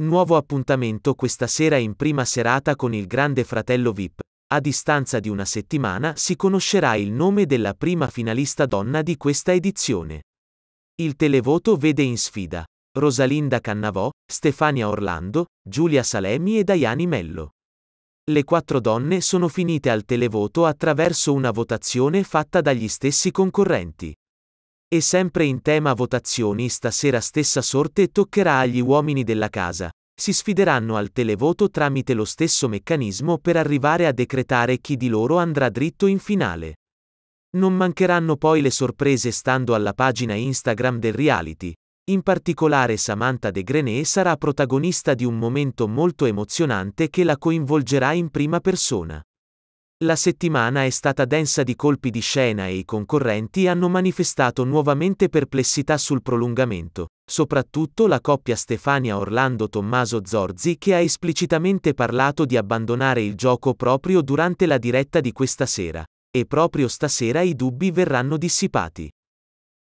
Nuovo appuntamento questa sera in prima serata con il Grande Fratello VIP. A distanza di una settimana si conoscerà il nome della prima finalista donna di questa edizione. Il televoto vede in sfida Rosalinda Cannavò, Stefania Orlando, Giulia Salemi e Diani Mello. Le quattro donne sono finite al televoto attraverso una votazione fatta dagli stessi concorrenti. E sempre in tema votazioni stasera stessa sorte toccherà agli uomini della casa. Si sfideranno al televoto tramite lo stesso meccanismo per arrivare a decretare chi di loro andrà dritto in finale. Non mancheranno poi le sorprese stando alla pagina Instagram del reality. In particolare Samantha De Grenet sarà protagonista di un momento molto emozionante che la coinvolgerà in prima persona. La settimana è stata densa di colpi di scena e i concorrenti hanno manifestato nuovamente perplessità sul prolungamento, soprattutto la coppia Stefania Orlando Tommaso Zorzi che ha esplicitamente parlato di abbandonare il gioco proprio durante la diretta di questa sera. E proprio stasera i dubbi verranno dissipati.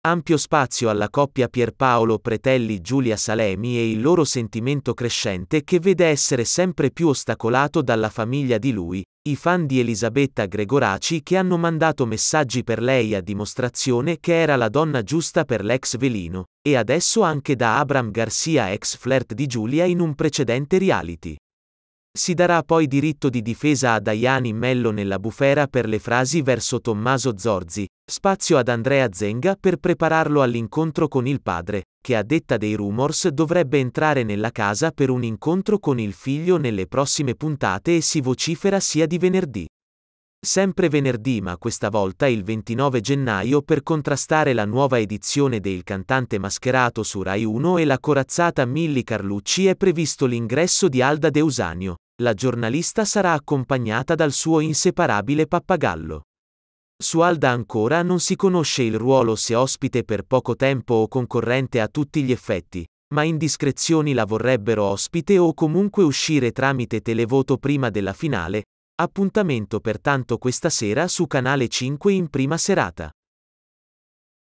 Ampio spazio alla coppia Pierpaolo Pretelli Giulia Salemi e il loro sentimento crescente che vede essere sempre più ostacolato dalla famiglia di lui, i fan di Elisabetta Gregoraci che hanno mandato messaggi per lei a dimostrazione che era la donna giusta per l'ex velino, e adesso anche da Abram Garcia ex flirt di Giulia in un precedente reality. Si darà poi diritto di difesa a Daiani Mello nella bufera per le frasi verso Tommaso Zorzi, Spazio ad Andrea Zenga per prepararlo all'incontro con il padre, che a detta dei rumors dovrebbe entrare nella casa per un incontro con il figlio nelle prossime puntate e si vocifera sia di venerdì. Sempre venerdì ma questa volta il 29 gennaio per contrastare la nuova edizione del cantante mascherato su Rai 1 e la corazzata Milli Carlucci è previsto l'ingresso di Alda Deusanio. La giornalista sarà accompagnata dal suo inseparabile pappagallo. Su Alda ancora non si conosce il ruolo se ospite per poco tempo o concorrente a tutti gli effetti, ma indiscrezioni la vorrebbero ospite o comunque uscire tramite televoto prima della finale, appuntamento pertanto questa sera su Canale 5 in prima serata.